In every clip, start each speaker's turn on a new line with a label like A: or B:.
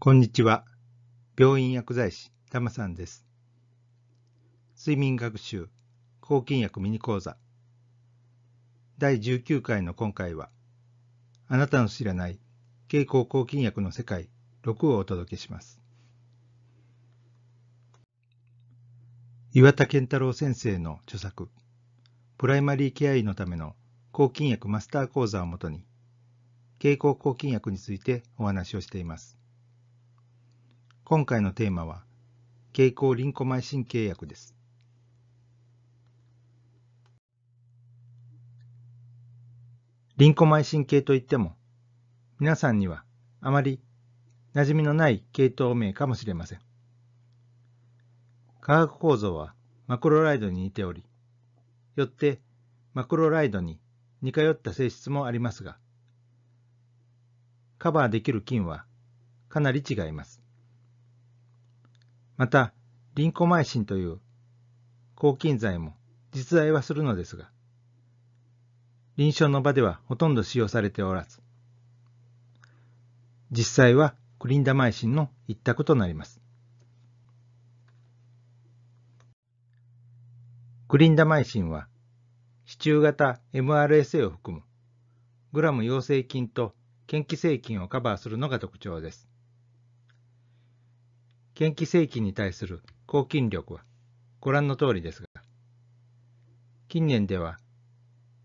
A: こんにちは。病院薬剤師、たまさんです。睡眠学習、抗菌薬ミニ講座。第19回の今回は、あなたの知らない経口抗菌薬の世界6をお届けします。岩田健太郎先生の著作、プライマリーケア医のための抗菌薬マスター講座をもとに、経口抗菌薬についてお話をしています。今回のテーマは、蛍光リンコマイン契約です。リンコマイ神経といっても、皆さんにはあまり馴染みのない系統名かもしれません。化学構造はマクロライドに似ており、よってマクロライドに似通った性質もありますが、カバーできる菌はかなり違います。また、リンコマイシンという抗菌剤も実在はするのですが、臨床の場ではほとんど使用されておらず、実際はクリンダマイシンの一択となります。クリンダマイシンは、支柱型 MRSA を含む、グラム陽性菌と腱気性菌をカバーするのが特徴です。嫌気性菌に対する抗菌力はご覧の通りですが、近年では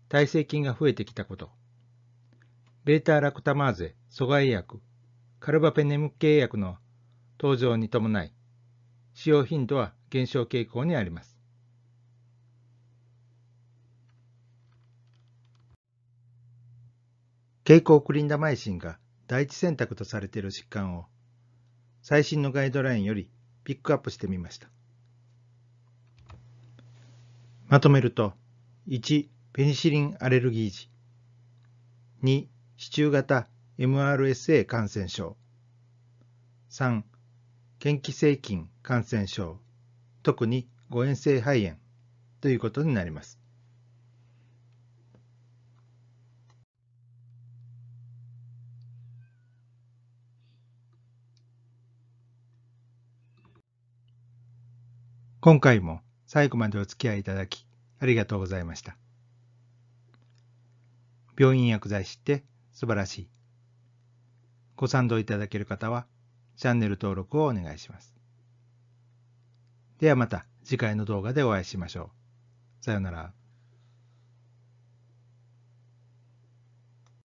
A: 耐性菌が増えてきたこと、ベータラクタマーゼ阻害薬、カルバペネム系薬の登場に伴い、使用頻度は減少傾向にあります。蛍光クリンダマイシンが第一選択とされている疾患を最新のガイドラインよりピックアップしてみました。まとめると、1、ペニシリンアレルギー時、2、支柱型 MRSA 感染症、3、嫌気性菌感染症、特に誤嚥性肺炎ということになります。今回も最後までお付き合いいただきありがとうございました。病院薬剤師って素晴らしい。ご賛同いただける方はチャンネル登録をお願いします。ではまた次回の動画でお会いしましょう。さようなら。